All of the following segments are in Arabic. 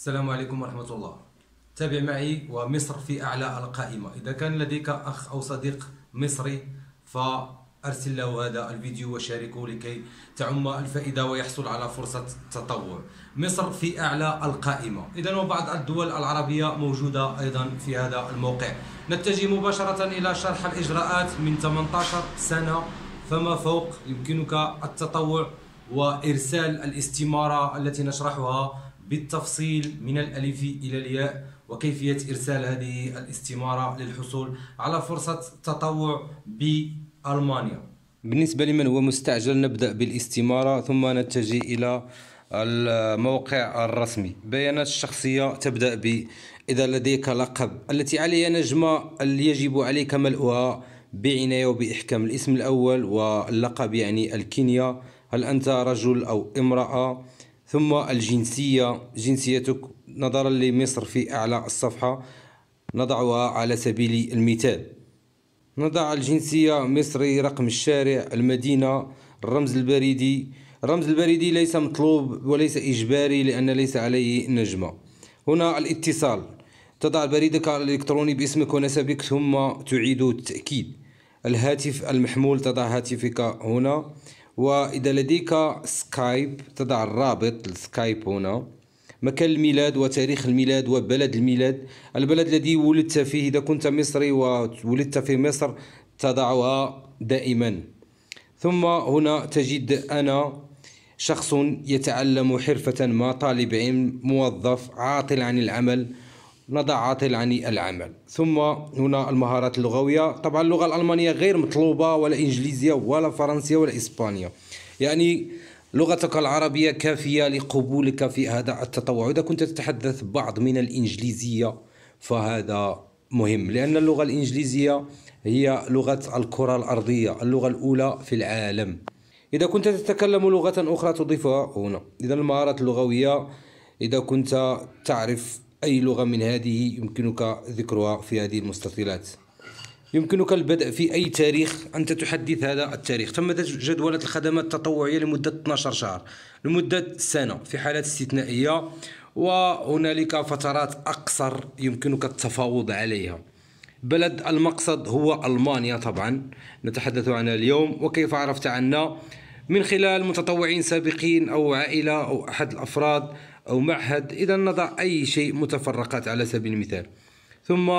السلام عليكم ورحمة الله تابع معي ومصر في أعلى القائمة إذا كان لديك أخ أو صديق مصري فأرسل له هذا الفيديو وشاركه لكي تعم الفائدة ويحصل على فرصة تطوع مصر في أعلى القائمة إذا وبعض الدول العربية موجودة أيضا في هذا الموقع نتجه مباشرة إلى شرح الإجراءات من 18 سنة فما فوق يمكنك التطوع وإرسال الاستمارة التي نشرحها بالتفصيل من الألف إلى الياء وكيفية إرسال هذه الاستمارة للحصول على فرصة تطوع بألمانيا بالنسبة لمن هو مستعجل نبدأ بالاستمارة ثم نتجه إلى الموقع الرسمي بيانات الشخصية تبدأ ب إذا لديك لقب التي عليها نجمة يجب عليك ملؤها بعناية وبإحكام الاسم الأول واللقب يعني الكينيا هل أنت رجل أو امرأة ثم الجنسية جنسيتك نظرا لمصر في أعلى الصفحة نضعها على سبيل المثال نضع الجنسية مصري رقم الشارع المدينة الرمز البريدي الرمز البريدي ليس مطلوب وليس إجباري لأن ليس عليه نجمة هنا الاتصال تضع بريدك الإلكتروني باسمك ونسبك ثم تعيد التأكيد الهاتف المحمول تضع هاتفك هنا وإذا لديك سكايب تضع الرابط السكايب هنا مكان الميلاد وتاريخ الميلاد وبلد الميلاد البلد الذي ولدت فيه إذا كنت مصري وولدت في مصر تضعها دائما ثم هنا تجد أنا شخص يتعلم حرفة ما طالب علم موظف عاطل عن العمل نضع عاطل عن يعني العمل ثم هنا المهارات اللغوية طبعا اللغة الألمانية غير مطلوبة ولا إنجليزية ولا فرنسية ولا إسبانية يعني لغتك العربية كافية لقبولك في هذا التطوع إذا كنت تتحدث بعض من الإنجليزية فهذا مهم لأن اللغة الإنجليزية هي لغة الكرة الأرضية اللغة الأولى في العالم إذا كنت تتكلم لغة أخرى تضيفها هنا إذا المهارات اللغوية إذا كنت تعرف أي لغة من هذه يمكنك ذكرها في هذه المستطيلات يمكنك البدء في أي تاريخ أنت تحدث هذا التاريخ تم جدولة الخدمات التطوعية لمدة 12 شهر لمدة سنة في حالات استثنائية وهنالك فترات أقصر يمكنك التفاوض عليها بلد المقصد هو ألمانيا طبعا نتحدث عنها اليوم وكيف عرفت عنا من خلال متطوعين سابقين أو عائلة أو أحد الأفراد أو معهد إذا نضع أي شيء متفرقات على سبيل المثال ثم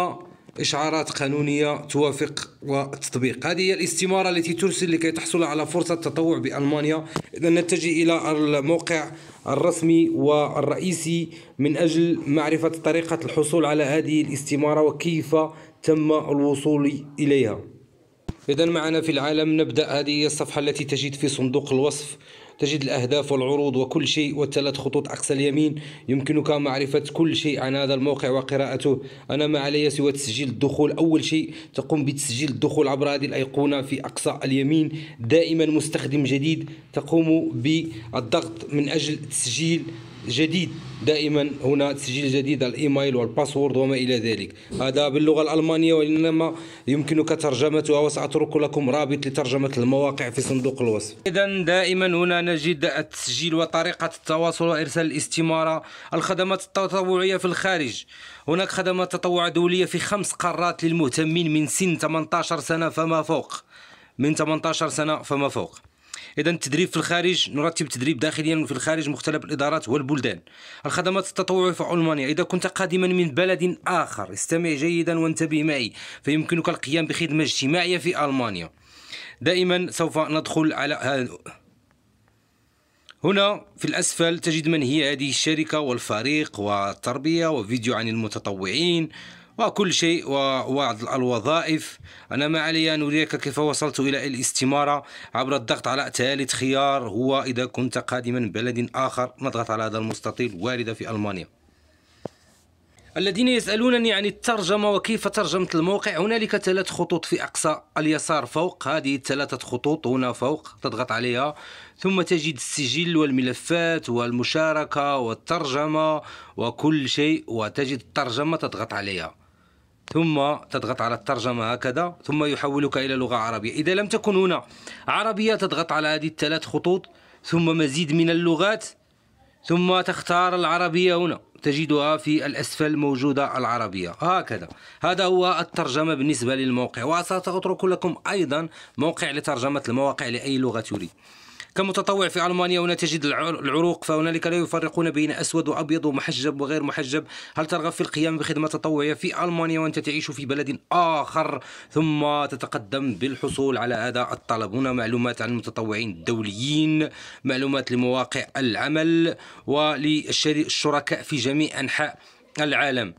إشعارات قانونية توافق وتطبيق هذه هي الاستمارة التي ترسل لكي تحصل على فرصة تطوع بألمانيا إذا نتجه إلى الموقع الرسمي والرئيسي من أجل معرفة طريقة الحصول على هذه الاستمارة وكيف تم الوصول إليها إذا معنا في العالم نبدأ هذه الصفحة التي تجد في صندوق الوصف تجد الأهداف والعروض وكل شيء والثلاث خطوط أقصى اليمين يمكنك معرفة كل شيء عن هذا الموقع وقراءته أنا ما علي سوى تسجيل الدخول أول شيء تقوم بتسجيل الدخول عبر هذه الأيقونة في أقصى اليمين دائما مستخدم جديد تقوم بالضغط من أجل تسجيل جديد دائما هنا تسجيل جديد الايميل والباسورد وما الى ذلك هذا باللغه الالمانيه وانما يمكنك ترجمتها وساترك لكم رابط لترجمه المواقع في صندوق الوصف اذا دائما هنا نجد التسجيل وطريقه التواصل وارسال الاستماره الخدمات التطوعيه في الخارج هناك خدمات تطوع دوليه في خمس قارات للمهتمين من سن 18 سنه فما فوق من 18 سنه فما فوق اذا التدريب في الخارج نرتب تدريب داخليا في الخارج مختلف الادارات والبلدان الخدمات التطوعيه في المانيا اذا كنت قادما من بلد اخر استمع جيدا وانتبه معي فيمكنك القيام بخدمه اجتماعيه في المانيا دائما سوف ندخل على هنا في الأسفل تجد من هي هذه الشركة والفريق والتربية وفيديو عن المتطوعين وكل شيء ووعد الوظائف أنا ما علي أن أريك كيف وصلت إلى الاستمارة عبر الضغط على ثالث خيار هو إذا كنت قادما بلد آخر نضغط على هذا المستطيل واردة في ألمانيا الذين يسألونني عن الترجمة وكيف ترجمت الموقع هنالك ثلاث خطوط في أقصى اليسار فوق هذه الثلاثة خطوط هنا فوق تضغط عليها ثم تجد السجل والملفات والمشاركة والترجمة وكل شيء وتجد الترجمة تضغط عليها ثم تضغط على الترجمة هكذا ثم يحولك إلى لغة عربية إذا لم تكن هنا عربية تضغط على هذه الثلاث خطوط ثم مزيد من اللغات ثم تختار العربية هنا تجدها في الأسفل موجودة العربية هكذا هذا هو الترجمة بالنسبة للموقع وسأترك لكم أيضا موقع لترجمة المواقع لأي لغة تريد كمتطوع في ألمانيا هنا تجد العروق فهنالك لا يفرقون بين أسود وأبيض ومحجب وغير محجب هل ترغب في القيام بخدمة تطوعية في ألمانيا وأنت تعيش في بلد آخر ثم تتقدم بالحصول على هذا الطلب هنا معلومات عن المتطوعين الدوليين معلومات لمواقع العمل وللشركاء في جميع أنحاء العالم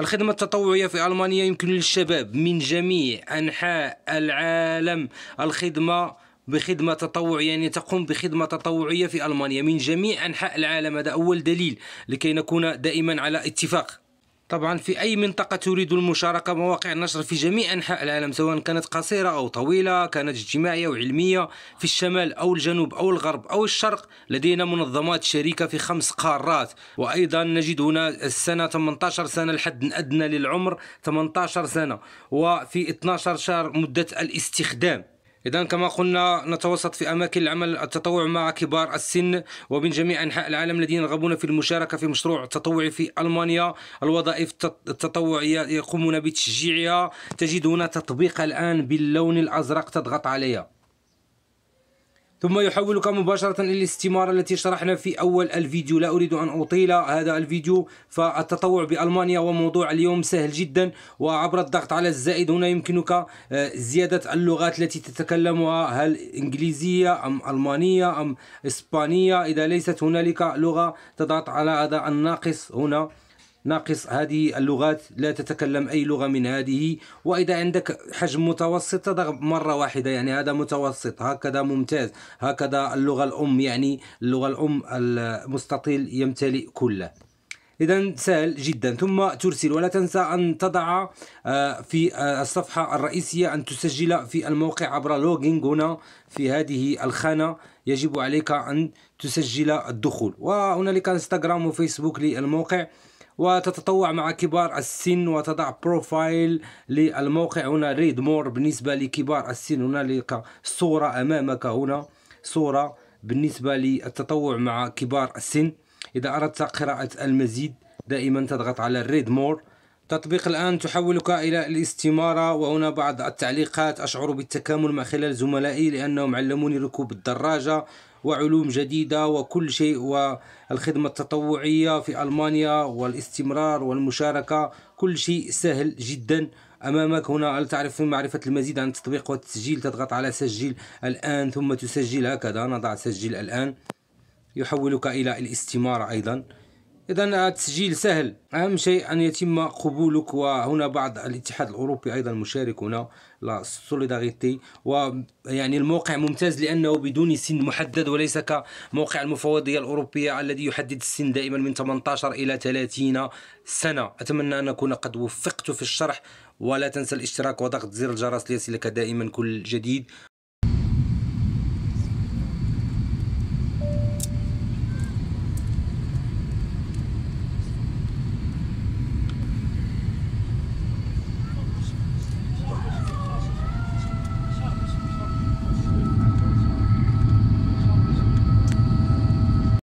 الخدمة التطوعية في ألمانيا يمكن للشباب من جميع أنحاء العالم الخدمة بخدمة تطوعية يعني تقوم بخدمة تطوعية في ألمانيا من جميع أنحاء العالم هذا أول دليل لكي نكون دائما على اتفاق طبعا في أي منطقة تريد المشاركة مواقع النشر في جميع أنحاء العالم سواء كانت قصيرة أو طويلة كانت اجتماعية وعلمية في الشمال أو الجنوب أو الغرب أو الشرق لدينا منظمات شريكة في خمس قارات وأيضا نجد هنا السنة 18 سنة الحد الأدنى للعمر 18 سنة وفي 12 شهر مدة الاستخدام إذا كما قلنا نتوسط في أماكن العمل التطوع مع كبار السن ومن جميع أنحاء العالم الذين يرغبون في المشاركة في مشروع تطوعي في ألمانيا الوظائف التطوعية يقومون بتشجيعها تجدون تطبيق الآن باللون الأزرق تضغط عليه ثم يحولك مباشرة إلى الاستمارة التي شرحنا في أول الفيديو لا أريد أن أطيل هذا الفيديو فالتطوع بألمانيا وموضوع اليوم سهل جدا وعبر الضغط على الزائد هنا يمكنك آه، زيادة اللغات التي تتكلمها هل إنجليزية أم ألمانية أم إسبانية إذا ليست هنالك لغة تضغط على هذا الناقص هنا ناقص هذه اللغات لا تتكلم أي لغة من هذه وإذا عندك حجم متوسط تضغط مرة واحدة يعني هذا متوسط هكذا ممتاز هكذا اللغة الأم يعني اللغة الأم المستطيل يمتلئ كله إذا سهل جدا ثم ترسل ولا تنسى أن تضع آه، في آه، الصفحة الرئيسية أن تسجل في الموقع عبر لوجينج هنا في هذه الخانة يجب عليك أن تسجل الدخول وهنالك انستغرام وفيسبوك للموقع وتتطوع مع كبار السن وتضع بروفايل للموقع هنا ريد مور بالنسبة لكبار السن هنالك صورة أمامك هنا صورة بالنسبة للتطوع مع كبار السن إذا أردت قراءة المزيد دائما تضغط على ريد مور تطبيق الآن تحولك إلى الاستمارة وهنا بعض التعليقات أشعر بالتكامل مع خلال زملائي لأنهم علموني ركوب الدراجة وعلوم جديدة وكل شيء والخدمة التطوعية في ألمانيا والاستمرار والمشاركة كل شيء سهل جدا أمامك هنا هل تعرف معرفة المزيد عن التطبيق والتسجيل تضغط على سجل الآن ثم تسجل هكذا نضع سجل الآن يحولك إلى الاستمارة أيضا إذا التسجيل سهل أهم شيء أن يتم قبولك وهنا بعض الاتحاد الأوروبي أيضا مشارك هنا لا سوليداريتي ويعني الموقع ممتاز لأنه بدون سن محدد وليس كموقع المفوضية الأوروبية الذي يحدد السن دائما من 18 إلى 30 سنة أتمنى أن أكون قد وفقت في الشرح ولا تنسى الاشتراك وضغط زر الجرس ليصلك دائما كل جديد